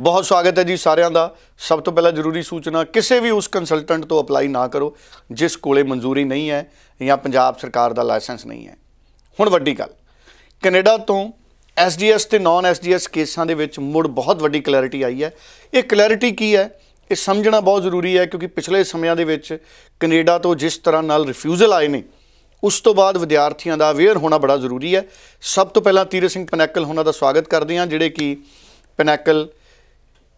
ਬਹੁਤ ਸਵਾਗਤ ਹੈ ਜੀ ਸਾਰਿਆਂ ਦਾ ਸਭ ਤੋਂ ਪਹਿਲਾਂ ਜ਼ਰੂਰੀ ਸੂਚਨਾ ਕਿਸੇ ਵੀ ਉਸ ਕੰਸਲਟੈਂਟ ਤੋਂ ਅਪਲਾਈ ਨਾ ਕਰੋ ਜਿਸ ਕੋਲੇ ਮਨਜ਼ੂਰੀ ਨਹੀਂ ਹੈ ਜਾਂ ਪੰਜਾਬ ਸਰਕਾਰ ਦਾ ਲਾਇਸੈਂਸ ਨਹੀਂ ਹੈ ਹੁਣ ਵੱਡੀ ਗੱਲ ਕੈਨੇਡਾ ਤੋਂ ਐਸਡੀਐਸ ਤੇ ਨਾਨ ਐਸਡੀਐਸ ਕੇਸਾਂ ਦੇ ਵਿੱਚ ਮੁੜ ਬਹੁਤ ਵੱਡੀ ਕਲੈਰਿਟੀ ਆਈ ਹੈ ਇਹ ਕਲੈਰਿਟੀ ਕੀ ਹੈ ਇਹ ਸਮਝਣਾ ਬਹੁਤ ਜ਼ਰੂਰੀ ਹੈ ਕਿਉਂਕਿ ਪਿਛਲੇ ਸਮਿਆਂ ਦੇ ਵਿੱਚ ਕੈਨੇਡਾ ਤੋਂ ਜਿਸ ਤਰ੍ਹਾਂ ਨਾਲ ਰਿਫਿਊਜ਼ਲ ਆਏ ਨੇ ਉਸ ਤੋਂ ਬਾਅਦ ਵਿਦਿਆਰਥੀਆਂ ਦਾ ਅਵੇਅਰ ਹੋਣਾ ਬੜਾ ਜ਼ਰੂਰੀ ਹੈ ਸਭ ਤੋਂ ਪਹਿਲਾਂ ਤੀਰ ਸਿੰਘ ਪਨੈਕਲ ਉਹਨਾਂ ਦਾ ਸਵਾਗਤ ਕਰਦੇ ਹਾਂ ਜਿਹੜੇ ਕਿ ਪਨੈਕਲ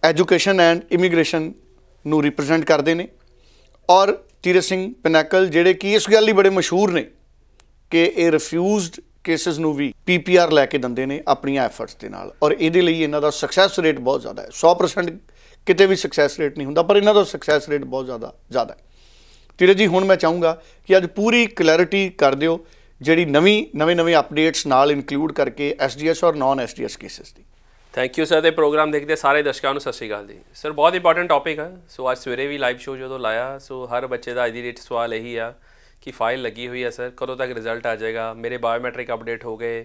ਐਜੂਕੇਸ਼ਨ ਐਂਡ ਇਮੀਗ੍ਰੇਸ਼ਨ ਨੂੰ ਰਿਪਰੈਜ਼ੈਂਟ ਕਰਦੇ ਨੇ ਔਰ ਤੀਰ ਸਿੰਘ ਪਨੈਕਲ ਜਿਹੜੇ ਕਿ ਇਸ ਗੱਲ ਲਈ ਬੜੇ ਮਸ਼ਹੂਰ ਨੇ ਕਿ ਇਹ ਰਿਫਿਊਜ਼ਡ ਕੇਸਸ ਨੂੰ ਵੀ ਪੀਪੀਆਰ ਲੈ ਕੇ ਦਿੰਦੇ ਨੇ ਆਪਣੀਆਂ ਐਫਰਟਸ ਦੇ ਨਾਲ ਔਰ ਇਹਦੇ ਲਈ ਇਹਨਾਂ ਦਾ ਸਕਸੈਸ ਰੇਟ ਬਹੁਤ ਜ਼ਿਆਦਾ ਹੈ 100% ਕਿਤੇ ਵੀ ਸਕਸੈਸ ਰੇਟ ਨਹੀਂ ਹੁੰਦਾ ਪਰ ਇਹਨਾਂ ਦਾ ਸਕਸੈਸ ਰੇਟ ਬਹੁਤ ਜ਼ਿਆਦਾ ਜ਼ਿਆਦਾ ਹੈ ਤੀਰਤ ਜੀ ਹੁਣ ਮੈਂ ਚਾਹੂੰਗਾ ਕਿ ਅੱਜ ਪੂਰੀ ਕਲੈਰਿਟੀ ਕਰ ਦਿਓ ਜਿਹੜੀ ਨਵੀਂ ਨਵੇਂ ਨਵੇਂ ਅਪਡੇਟਸ ਨਾਲ ਇਨਕਲੂਡ ਕਰਕੇ ਐਸਡੀਐਸ ਔਰ ਨਾਨ ਐਸਡੀਐਸ ਕੇਸਸ ਦੀ ਥੈਂਕ ਯੂ ਸਰ ਦੇ ਪ੍ਰੋਗਰਾਮ ਦੇਖਦੇ ਸਾਰੇ ਦਰਸ਼ਕਾਂ ਨੂੰ ਸਤਿ ਸ਼੍ਰੀ ਅਕਾਲ ਜੀ ਸਰ ਬਹੁਤ ਇੰਪੋਰਟੈਂਟ ਟਾਪਿਕ ਹੈ ਸੋ ਅੱਜ ਸਵੇਰੇ ਵੀ ਲਾਈਵ ਸ਼ੋਅ ਜਦੋਂ ਲਾਇਆ ਸੋ ਹਰ ਬੱਚੇ ਦਾ ਅੱਜ ਦੀ ਡੇਟ ਸਵਾਲ ਇਹੀ ਆ ਕਿ ਫਾਈਲ ਲੱਗੀ ਹੋਈ ਹੈ ਸਰ ਕਦੋਂ ਤੱਕ ਰਿਜ਼ਲਟ ਆ ਜਾਏਗਾ ਮੇਰੇ ਬਾਇਓਮੈਟ੍ਰਿਕ ਅਪਡੇਟ ਹੋ ਗਏ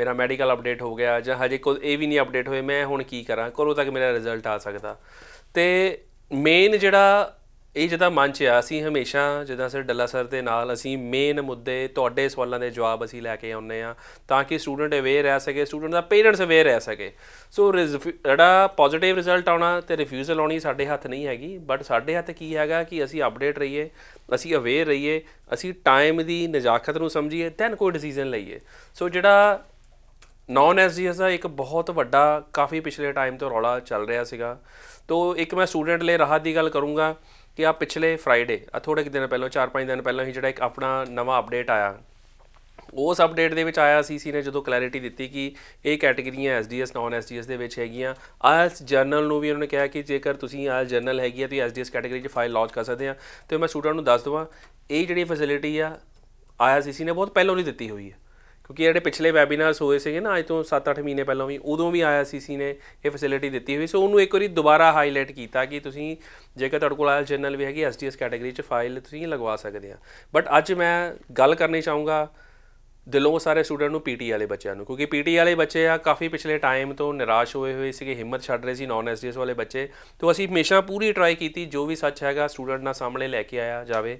ਮੇਰਾ ਮੈਡੀਕਲ ਅਪਡੇਟ ਹੋ ਗਿਆ ਜਾਂ ਹਜੇ ਕੋਈ ਇਹ ਵੀ ਨਹੀਂ ਅਪਡੇਟ ਹੋਏ ਮੈਂ ਹੁਣ ਕੀ ਕਰਾਂ ਕਦੋਂ ਤੱਕ ਮੇਰਾ ਰਿਜ਼ਲਟ ਆ ਸਕਦਾ ਤੇ ਮੇਨ ਜਿਹੜਾ ਇਹ ਜਿਹਦਾ ਮਨ ਚ ਆ ਅਸੀਂ ਹਮੇਸ਼ਾ ਜਿੱਦਾਂ ਸਰ ਡੱਲਾ ਸਰ ਦੇ ਨਾਲ ਅਸੀਂ ਮੇਨ ਮੁੱਦੇ ਤੁਹਾਡੇ ਸਵਾਲਾਂ ਦੇ ਜਵਾਬ ਅਸੀਂ ਲੈ ਕੇ ਆਉਂਦੇ ਆ ਤਾਂ ਕਿ ਸਟੂਡੈਂਟ ਅਵੇਅਰ ਰਹਿ ਸਕੇ ਸਟੂਡੈਂਟ ਦਾ ਪੇਰੈਂਟਸ ਅਵੇਅਰ ਰਹਿ ਸਕੇ ਸੋ ਜਿਹੜਾ ਪੋਜ਼ਿਟਿਵ ਰਿਜ਼ਲਟ ਆਉਣਾ ਤੇ ਰਿਫਿਊਜ਼ਲ ਆਉਣੀ ਸਾਡੇ ਹੱਥ ਨਹੀਂ ਹੈਗੀ ਬਟ ਸਾਡੇ ਹੱਥ ਕੀ ਹੈਗਾ ਕਿ ਅਸੀਂ ਅਪਡੇਟ ਰਹੀਏ ਅਸੀਂ ਅਵੇਅਰ ਰਹੀਏ ਅਸੀਂ ਟਾਈਮ ਦੀ ਨਜ਼ਾਕਤ ਨੂੰ ਸਮਝੀਏ ਤੈਨ ਕੋਈ ਡਿਸੀਜਨ ਲਈਏ ਸੋ ਜਿਹੜਾ ਨੌਨ ਐਸਜੀਐਸ ਦਾ ਇੱਕ ਬਹੁਤ ਵੱਡਾ ਕਾਫੀ ਪਿਛਲੇ ਟਾਈਮ ਤੋਂ ਰੌਲਾ ਚੱਲ ਰਿਹਾ ਸੀਗਾ ਤੋਂ ਇੱਕ ਮੈਂ ਸਟੂਡੈਂਟ ਲਈ ਰਾਹਤ ਦੀ ਗੱਲ ਕਰੂੰਗਾ ਕਿ ਆ ਪਿਛਲੇ ਫਰਾਈਡੇ ਆ ਥੋੜੇ ਕਿ ਦਿਨ ਪਹਿਲਾਂ 4-5 ਦਿਨ ਪਹਿਲਾਂ ਹੀ ਜਿਹੜਾ ਇੱਕ ਆਪਣਾ ਨਵਾਂ ਅਪਡੇਟ ਆਇਆ ਉਸ ਅਪਡੇਟ ਦੇ ਵਿੱਚ ਆਇਆ ਸੀਸੀ ਨੇ ਜਦੋਂ ਕਲੈਰਿਟੀ ਦਿੱਤੀ ਕਿ ਇਹ ਕੈਟਾਗਰੀਆਂ ਐਸਡੀਐਸ ਨਾਨ ਐਸਡੀਐਸ ਦੇ ਵਿੱਚ ਹੈਗੀਆਂ ਆਇਲਸ ਜਰਨਲ ਨੂੰ ਵੀ ਉਹਨਾਂ ਨੇ ਕਿਹਾ ਕਿ ਜੇਕਰ ਤੁਸੀਂ ਆਇਲ ਜਰਨਲ ਹੈਗੀ ਆ ਤੇ ਐਸਡੀਐਸ ਕੈਟਾਗਰੀ 'ਚ ਫਾਈਲ ਲਾਂਚ ਕਰ ਸਕਦੇ ਆ ਤੇ ਮੈਂ ਸਟੂਡੈਂਟ ਨੂੰ ਦੱਸ ਦਵਾਂ ਇਹ ਜਿਹੜੀ ਫੈਸਿਲਿਟੀ ਆ ਆਇਆ ਸੀ ਨੇ ਬਹੁਤ ਪਹਿਲਾਂ ਹੀ ਦਿੱਤੀ ਹੋਈ ਹੈ ਕਿਉਂਕਿ ਜਿਹੜੇ ਪਿਛਲੇ ਵੈਬਿਨਾਰਸ ਹੋਏ ਸੀਗੇ ਨਾ ਅੱਜ ਤੋਂ 7-8 ਮਹੀਨੇ ਪਹਿਲਾਂ ਵੀ ਉਦੋਂ ਵੀ ਆਇਆ ਸੀ ਨੇ ਇਹ ਫੈਸਿਲਿਟੀ ਦਿੱਤੀ ਹੋਈ ਸੋ ਉਹਨੂੰ ਇੱਕ ਵਾਰੀ ਦੁਬਾਰਾ ਹਾਈਲਾਈਟ ਕੀਤਾ ਕਿ ਤੁਸੀਂ ਜੇਕਰ ਤੁਹਾਡੇ ਕੋਲ ਆਇਲ ਜਨਰਲ ਵੀ ਹੈਗੀ ਐਸਡੀਐਸ ਕੈਟਾਗਰੀ 'ਚ ਫਾਈਲ ਤੁਸੀਂ ਲਗਵਾ ਸਕਦੇ ਆ ਬਟ ਅੱਜ ਮੈਂ ਗੱਲ ਕਰਨੀ ਚਾਹੂੰਗਾ ਦਿਲੋਂ ਸਾਰੇ ਸਟੂਡੈਂਟ ਨੂੰ ਪੀਟੀ ਵਾਲੇ ਬੱਚਿਆਂ ਨੂੰ ਕਿਉਂਕਿ ਪੀਟੀ ਵਾਲੇ ਬੱਚੇ ਆ ਕਾਫੀ ਪਿਛਲੇ ਟਾਈਮ ਤੋਂ ਨਿਰਾਸ਼ ਹੋਏ ਹੋਏ ਸੀਗੇ ਹਿੰਮਤ ਛੱਡ ਰਹੇ ਸੀ ਨਾਨ ਐਸਡੀਐਸ ਵਾਲੇ ਬੱਚੇ ਤੋਂ ਅਸੀਂ ਹਮੇਸ਼ਾ ਪੂਰੀ ਟਰਾਈ ਕੀਤੀ ਜੋ ਵੀ ਸੱਚ ਹੈਗਾ ਸਟੂਡੈਂਟ ਨਾਲ ਸਾਹਮਣੇ ਲੈ ਕੇ ਆਇਆ ਜਾਵੇ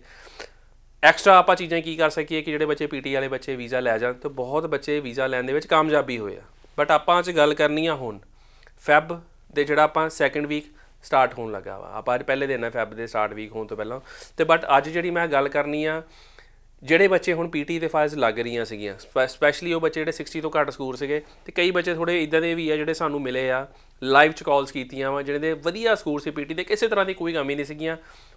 ਐਕਸਟਰਾ ਆਪਾਂ ਚੀਜ਼ਾਂ ਕੀ ਕਰ ਸਕੀਏ ਕਿ ਜਿਹੜੇ ਬੱਚੇ ਪੀਟੀ ਵਾਲੇ ਬੱਚੇ ਵੀਜ਼ਾ ਲੈ ਜਾਣ ਤੇ ਬਹੁਤ ਬੱਚੇ ਵੀਜ਼ਾ ਲੈਣ ਦੇ ਵਿੱਚ ਕਾਮਯਾਬੀ ਹੋਏ ਆ ਬਟ ਆਪਾਂ ਅੱਜ ਗੱਲ ਕਰਨੀ ਆ ਹੁਣ ਫੈਬ ਦੇ ਜਿਹੜਾ ਆਪਾਂ ਸੈਕੰਡ ਵੀਕ ਸਟਾਰਟ ਹੋਣ ਲੱਗਾ ਵਾ ਆਪਾਂ ਅੱਜ ਪਹਿਲੇ ਦਿਨ ਆ ਫੈਬ ਦੇ ਸਟਾਰਟ ਵੀਕ ਹੋਣ ਤੋਂ ਪਹਿਲਾਂ ਤੇ ਬਟ ਅੱਜ ਜਿਹੜੀ ਮੈਂ ਗੱਲ ਕਰਨੀ ਆ ਜਿਹੜੇ ਬੱਚੇ ਹੁਣ ਪੀਟੀ ਦੇ ਫਾਈਲਸ ਲੱਗ ਰਹੀਆਂ ਸੀਗੀਆਂ ਸਪੈਸ਼ਲੀ ਉਹ ਬੱਚੇ ਜਿਹੜੇ 60 ਤੋਂ ਘੱਟ ਸਕੋਰ ਸੀਗੇ ਤੇ ਕਈ ਬੱਚੇ ਥੋੜੇ ਇਦਾਂ ਦੇ ਵੀ ਆ ਜਿਹੜੇ ਸਾਨੂੰ ਮਿਲੇ ਆ ਲਾਈਵ ਚ ਕਾਲਸ ਕੀਤੀਆਂ ਵਾ ਜਿਹੜੇ ਦੇ ਵਧੀਆ ਸਕੋਰ ਸੀ ਪੀਟੀ ਦੇ ਕਿਸੇ ਤਰ੍ਹਾਂ ਦੀ ਕੋਈ ਕਮੀ ਨਹੀਂ ਸੀਗੀਆਂ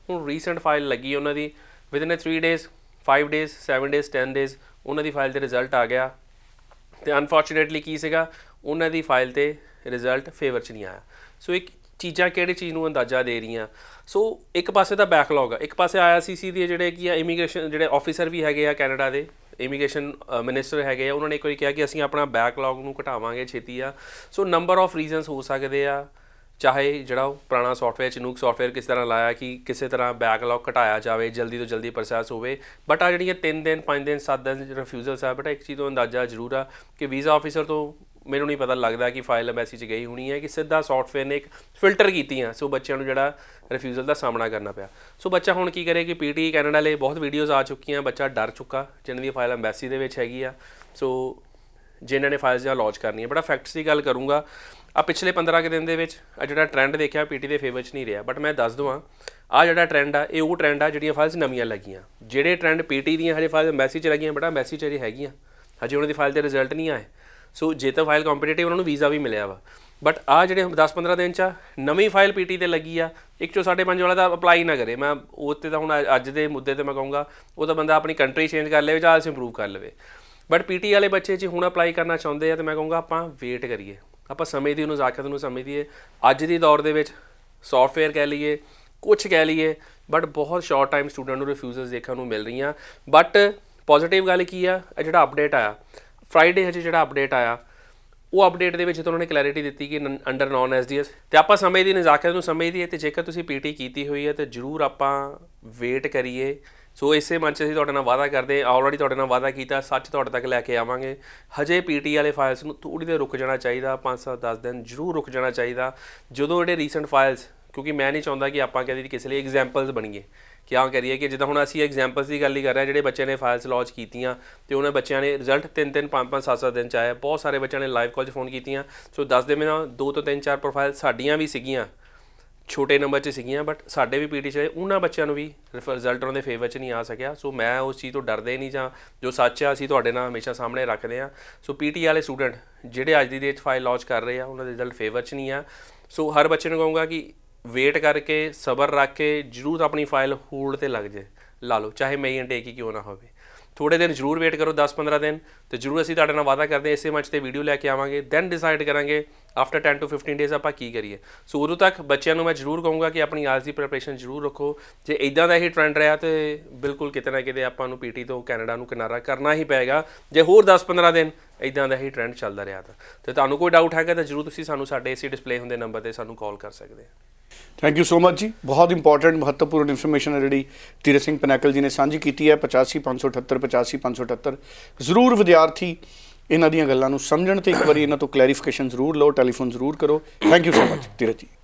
ਹੁਣ ਰੀਸੈਂਟ ਫਾਈਲ ਲੱਗੀ ਉਹਨਾਂ ਦੀ within a 3 days 5 days 7 days 10 days ਉਹਨਾਂ ਦੀ ਫਾਈਲ ਤੇ ਰਿਜ਼ਲਟ ਆ ਗਿਆ ਤੇ ਅਨਫੋਰਚੂਨੇਟਲੀ ਕੀ ਸੀਗਾ ਉਹਨਾਂ ਦੀ ਫਾਈਲ ਤੇ ਰਿਜ਼ਲਟ ਫੇਵਰ ਚ ਨਹੀਂ ਆਇਆ ਸੋ ਇੱਕ ਚੀਜ਼ਾਂ ਕਿਹੜੇ ਚੀਜ਼ ਨੂੰ ਅੰਦਾਜ਼ਾ ਦੇ ਰਹੀਆਂ ਸੋ ਇੱਕ ਪਾਸੇ ਤਾਂ ਬੈਕਲੌਗ ਆ ਇੱਕ ਪਾਸੇ ਆਈਆਰਸੀਸੀ ਦੇ ਜਿਹੜੇ ਕੀ ਆ ਇਮੀਗ੍ਰੇਸ਼ਨ ਜਿਹੜੇ ਆਫੀਸਰ ਵੀ ਹੈਗੇ ਆ ਕੈਨੇਡਾ ਦੇ ਇਮੀਗ੍ਰੇਸ਼ਨ ਮਿਨਿਸਟਰ ਹੈਗੇ ਆ ਉਹਨਾਂ ਨੇ ਇੱਕ ਵਾਰੀ ਕਿਹਾ ਕਿ ਅਸੀਂ ਆਪਣਾ ਬੈਕਲੌਗ ਨੂੰ ਘਟਾਵਾਂਗੇ ਛੇਤੀ ਆ ਸੋ ਨੰਬਰ ਆਫ ਰੀਜ਼ਨਸ ਹੋ ਸਕਦੇ ਆ ਚਾਹੇ ਜਿਹੜਾ ਉਹ ਪੁਰਾਣਾ ਸੌਫਟਵੇਅਰ ਚਨੂਕ ਸੌਫਟਵੇਅਰ ਕਿਸ ਤਰ੍ਹਾਂ ਲਾਇਆ ਕਿ ਕਿਸੇ ਤਰ੍ਹਾਂ ਬੈਕਲੌਗ ਘਟਾਇਆ ਜਾਵੇ ਜਲਦੀ ਤੋਂ ਜਲਦੀ ਪ੍ਰੋਸੈਸ ਹੋਵੇ ਬਟ ਆ ਜਿਹੜੀਆਂ 3 ਦਿਨ 5 ਦਿਨ 7 ਦਿਨ ਰਿਫਿਊਜ਼ਲਸ ਆ ਬਟ ਇੱਕ ਚੀਜ਼ ਤੋਂ ਅੰਦਾਜ਼ਾ ਜ਼ਰੂਰ ਆ ਕਿ ਵੀਜ਼ਾ ਆਫੀਸਰ ਤੋਂ ਮੈਨੂੰ ਨਹੀਂ ਪਤਾ ਲੱਗਦਾ ਕਿ ਫਾਈਲ ਐਮਬੈਸੀ 'ਚ ਗਈ ਹੋਣੀ ਹੈ ਕਿ ਸਿੱਧਾ ਸੌਫਟਵੇਅਰ ਨੇ ਇੱਕ ਫਿਲਟਰ ਕੀਤੀਆਂ ਸੋ ਬੱਚਿਆਂ ਨੂੰ ਜਿਹੜਾ ਰਿਫਿਊਜ਼ਲ ਦਾ ਸਾਹਮਣਾ ਕਰਨਾ ਪਿਆ ਸੋ ਬੱਚਾ ਹੁਣ ਕੀ ਕਰੇ ਕਿ ਪੀਟੀ ਕੈਨੇਡਾ ਲਈ ਬਹੁਤ ਵੀਡੀਓਜ਼ ਆ ਚੁੱਕੀਆਂ ਬੱਚਾ ਡਰ ਚੁੱਕਾ ਜਿੰਨੀ ਦੀ ਫਾਈਲ ਐਮਬੈਸੀ ਦੇ ਵਿੱਚ ਹੈਗੀ ਆ ਸੋ ਜਿਨ੍ਹਾਂ ਨੇ ਫਾਈਲਸ ਜਾਂ ਲੌਂਚ ਕਰਨੀ ਹੈ ਬੜਾ ਫੈਕਟਸ ਦੀ ਗੱਲ ਕਰੂੰਗਾ ਆ ਪਿਛਲੇ 15 ਕਿ ਦਿਨ ਦੇ ਵਿੱਚ ਆ ਜਿਹੜਾ ਟ੍ਰੈਂਡ ਦੇਖਿਆ ਪੀਟੀ ਦੇ ਫੇਵਰ 'ਚ ਨਹੀਂ ਰਿਹਾ ਬਟ ਮੈਂ ਦੱਸ ਦਵਾਂ ਆ ਜਿਹੜਾ ਟ੍ਰੈਂਡ ਆ ਇਹ ਉਹ ਟ੍ਰੈਂਡ ਆ ਜਿਹੜੀਆਂ ਫਾਈਲਸ ਨਵੀਆਂ ਲੱਗੀਆਂ ਜਿਹੜੇ ਟ੍ਰੈਂਡ ਪੀਟੀ ਦੀਆਂ ਹਜੇ ਫਾਈਲ ਮੈਸੇਜ ਲੱਗੀਆਂ ਬੜਾ ਮੈਸੇਜ ਹਜੇ ਹੈਗੀਆਂ ਹਜੇ ਉਹਨਾਂ ਦੀ ਫਾਈਲ ਦੇ ਰਿਜ਼ਲਟ ਨਹੀਂ ਆਏ ਸੋ ਜੇ ਤਾਂ ਫਾਈਲ ਕੰਪੀਟੀਟਿਵ ਉਹਨਾਂ ਨੂੰ ਵੀਜ਼ਾ ਵੀ ਮਿਲਿਆ ਵਾ ਬਟ ਆ ਜਿਹੜੇ 10-15 ਦਿਨ ਚ ਨਵੀਂ ਫਾਈਲ ਪੀਟੀ ਤੇ ਲੱਗੀ ਆ ਇੱਕ ਚੋ 1.5 ਵਾਲਾ ਦਾ ਅਪਲਾਈ ਨਾ ਕਰੇ ਮੈਂ ਉਹ ਤੇ ਤਾਂ ਹੁਣ ਅੱਜ ਦੇ ਮੁੱਦੇ ਤੇ ਮੈਂ ਕਹੂੰਗਾ ਉਹ ਤਾਂ ਬੰਦਾ ਆਪਣੀ ਕੰਟਰੀ ਚੇਂਜ ਕਰ ਲਵੇ ਜਾਂ ਆਲਸ ਇੰਪਰੂਵ ਕਰ ਲਵੇ ਬਟ ਪੀਟੀ ਵਾਲੇ ਬੱਚੇ ਜੇ ਹੁਣ ਅਪਲਾਈ ਕਰਨਾ ਚਾਹੁੰਦੇ ਆ ਤੇ ਮੈਂ ਕਹੂੰਗਾ ਆਪਾਂ ਵੇਟ ਕਰੀਏ ਆਪਾਂ ਸਮੇਂ ਦੀ ਉਹਨੂੰ ਜ਼ਾਕਤ ਨੂੰ ਸਮਝਦੀਏ ਅੱਜ ਦੀ ਦੌਰ ਦੇ ਵਿੱਚ ਸੌਫਟਵੇਅਰ ਕਹਿ ਲਈਏ ਕੁਝ ਕਹਿ ਲਈਏ ਬਟ ਬਹੁਤ ਸ਼ਾਰਟ ਟਾਈਮ ਸਟੂਡੈਂਟ ਨੂੰ ਰਿਫਿਊਜ਼ਸ ਦੇਖਣ ਨੂੰ ਮਿਲ ਰਹੀਆਂ ਬਟ ਪੋਜ਼ਿਟਿਵ ਗੱਲ ਕੀ ਆ ਇਹ ਜਿਹੜਾ ਅਪਡੇਟ ਆਇਆ ਫਰਾਈਡੇ ਹਜੇ ਜਿਹੜਾ ਅਪਡੇਟ ਆਇਆ ਉਹ ਅਪਡੇਟ ਦੇ ਵਿੱਚ ਤਾਂ ਉਹਨਾਂ ਨੇ ਕਲੈਰਿਟੀ ਦਿੱਤੀ ਕਿ ਅੰਡਰ ਨੌਨ ਐਸਡੀਐਸ ਤੇ ਆਪਾਂ ਸਮੇਂ ਦੀ ਨਜ਼ਾਕਤ ਨੂੰ ਸਮਝਦੀਏ ਤੇ ਜੇਕਰ ਤੁਸੀਂ ਪੀਟੀ ਕੀਤੀ ਹੋਈ ਹੈ ਤੇ ਜ਼ਰੂਰ ਆਪਾਂ ਵੇਟ ਕਰੀਏ ਸੋ ਇਸੇ ਮੰਚ 'ਚ ਅਸੀਂ ਤੁਹਾਡੇ ਨਾਲ ਵਾਅਦਾ ਕਰਦੇ ਆਲਰੇਡੀ ਤੁਹਾਡੇ ਨਾਲ ਵਾਅਦਾ ਕੀਤਾ ਸੱਚ ਤੁਹਾਡੇ ਤੱਕ ਲੈ ਕੇ ਆਵਾਂਗੇ ਹਜੇ ਪੀਟੀ ਵਾਲੇ ਫਾਈਲਸ ਨੂੰ ਥੋੜੀ ਦੇ ਰੁਕ ਜਾਣਾ ਚਾਹੀਦਾ 5-7-10 ਦਿਨ ਜ਼ਰੂਰ ਰੁਕ ਜਾਣਾ ਚਾਹੀਦਾ ਜਦੋਂ ਜਿਹੜੇ ਰੀਸੈਂਟ ਫਾਈਲਸ ਕਿਉਂਕਿ ਮੈਂ ਨਹੀਂ ਚਾਹੁੰਦਾ ਕਿ ਆਪਾਂ ਕਹਿੰਦੇ ਕਿਸੇ ਲਈ ਐਗਜ਼ਾਮਪਲਸ ਬਣੀਏ ਕਿ ਆਹ ਕਰੀਏ ਕਿ ਜਿੱਦਾਂ ਹੁਣ ਅਸੀਂ ਐਗਜ਼ਾਮਪਲਸ ਦੀ ਗੱਲ ਹੀ ਕਰ ਰਹੇ ਹਾਂ ਜਿਹੜੇ ਬੱਚਿਆਂ ਨੇ ਫਾਈਲਸ ਲਾਂਚ ਕੀਤੀਆਂ ਤੇ ਉਹਨਾਂ ਬੱਚਿਆਂ ਨੇ ਰਿਜ਼ਲਟ 3 3 5 5 7 7 ਦਿਨ ਚ ਆਇਆ ਬਹੁਤ ਸਾਰੇ ਬੱਚਿਆਂ ਨੇ ਲਾਈਵ ਕਾਲ 'ਚ ਫੋਨ ਕੀਤੀਆਂ ਸੋ 10 ਦੇ ਮੇਰਾ 2 ਤੋਂ 3 4 ਪ੍ਰੋਫਾਈਲ ਸਾਡੀਆਂ ਵੀ ਸਿਗੀਆਂ ਛੋਟੇ ਨੰਬਰ 'ਚ ਸੀਗੀਆਂ ਬਟ ਸਾਡੇ ਵੀ ਪੀਟੀ 'ਚ ਉਹਨਾਂ ਬੱਚਿਆਂ ਨੂੰ ਵੀ ਰਿਜ਼ਲਟ ਉਹਨਾਂ ਦੇ ਫੇਵਰ 'ਚ ਨਹੀਂ ਆ ਸਕਿਆ ਸੋ ਮੈਂ ਉਸ ਚੀਜ਼ ਤੋਂ ਡਰਦੇ ਨਹੀਂ ਜਾਂ ਜੋ ਸੱਚ ਆ ਅਸੀਂ ਤੁਹਾਡੇ ਨਾਲ ਹਮੇਸ਼ਾ ਸਾਹਮਣੇ ਰੱਖਦੇ ਆ ਸੋ ਪੀਟੀ ਵਾਲੇ ਸਟੂਡੈਂਟ ਜਿਹੜੇ ਅੱਜ ਦੀ ਡੇਟ ਫਾਈਲ ਲਾਂਚ ਕਰ ਰਹੇ ਆ ਉਹਨਾਂ ਦੇ ਰਿਜ਼ਲਟ ਫੇਵਰ 'ਚ ਨਹੀਂ ਆ ਸੋ ਹਰ ਬੱਚੇ ਨੂੰ ਕਹੂੰਗਾ ਕਿ ਵੇਟ ਕਰਕੇ ਸਬਰ ਰੱਖ ਕੇ ਜ਼ਰੂਰ ਆਪਣੀ ਫਾਈਲ ਹੋਲਡ ਤੇ ਲੱਗ ਜੇ ਲਾ ਲਓ ਚਾਹੇ ਮੇਨ ਟੇਕ ਹੀ ਕਿਉਂ ਨਾ ਹੋਵੇ ਥੋੜੇ ਦਿਨ ਜ਼ਰੂਰ ਵੇਟ ਕਰੋ 10-15 ਦਿਨ ਤੇ ਜ਼ਰੂਰ ਅਸੀਂ ਤੁਹਾਡੇ ਨਾਲ ਵਾਅਦਾ ਕਰਦੇ ਇਸੇ ਮੰਚ ਤੇ ਵੀਡੀਓ ਲੈ ਕੇ ਆਵਾਂਗੇ ਦੈਨ ਡਿਸਾਈਡ ਕਰਾਂਗੇ ਆਫਟਰ 10 ਟੂ 15 ਡੇਜ਼ ਆਪਾਂ ਕੀ ਕਰੀਏ ਸੋ ਉਦੋਂ ਤੱਕ ਬੱਚਿਆਂ ਨੂੰ ਮੈਂ ਜ਼ਰੂਰ ਕਹੂੰਗਾ ਕਿ ਆਪਣੀ ਆਜ ਦੀ ਪ੍ਰੈਪਰੇਸ਼ਨ ਜ਼ਰੂਰ ਰੱਖੋ ਜੇ ਇਦਾਂ ਦਾ ਹੀ ਟ੍ਰੈਂਡ ਰਿਹਾ ਤੇ ਬਿਲਕੁਲ ਕਿਤੇ ਨਾ ਕਿਤੇ ਆਪਾਂ ਨੂੰ ਪੀਟੀ ਤੋਂ ਕੈਨੇਡਾ ਨੂੰ ਕਿਨਾਰਾ ਕਰਨਾ ਹੀ ਪਏਗਾ ਜੇ ਹੋਰ 10-15 ਦਿਨ ਇਦਾਂ ਦਾ ਹੀ ਟ੍ਰੈਂਡ ਚੱਲਦਾ ਰਿਹਾ ਤਾਂ ਤੇ ਤੁਹਾਨੂੰ ਕੋਈ ਡਾਊਟ ਹੈਗਾ ਤਾਂ ਜਰੂਰ ਤੁਸੀਂ ਸਾਨੂੰ ਸਾਡੇ ਏਸੀ ਡਿਸਪਲੇ ਹੁੰਦੇ ਨੰਬਰ ਤੇ ਸਾਨੂੰ ਕਾਲ ਕਰ ਸਕਦੇ ਆ ਥੈਂਕ ਯੂ ਸੋ ਮਚ ਜੀ ਬਹੁਤ ਇੰਪੋਰਟੈਂਟ ਮਹੱਤਵਪੂਰਨ ਇਨਫੋਰਮੇਸ਼ਨ ਹੈ ਜਿਹੜੀ ਤੀਰਤ ਸਿੰਘ ਪਨੈਕਲ ਜੀ ਨੇ ਸਾਂਝੀ ਕੀਤੀ ਹੈ 85578 85578 ਜ਼ਰੂਰ ਵਿਦਿਆਰਥੀ ਇਹਨਾਂ ਦੀਆਂ ਗੱਲਾਂ ਨੂੰ ਸਮਝਣ ਤੇ ਇੱਕ ਵਾਰੀ ਇਹਨਾਂ ਤੋਂ ਕਲੈਰੀਫਿਕੇਸ਼ਨ ਜ਼ਰੂਰ ਲਓ ਟੈਲੀਫੋਨ ਜ਼ਰੂਰ ਕਰੋ thank you so much Tirath ਜੀ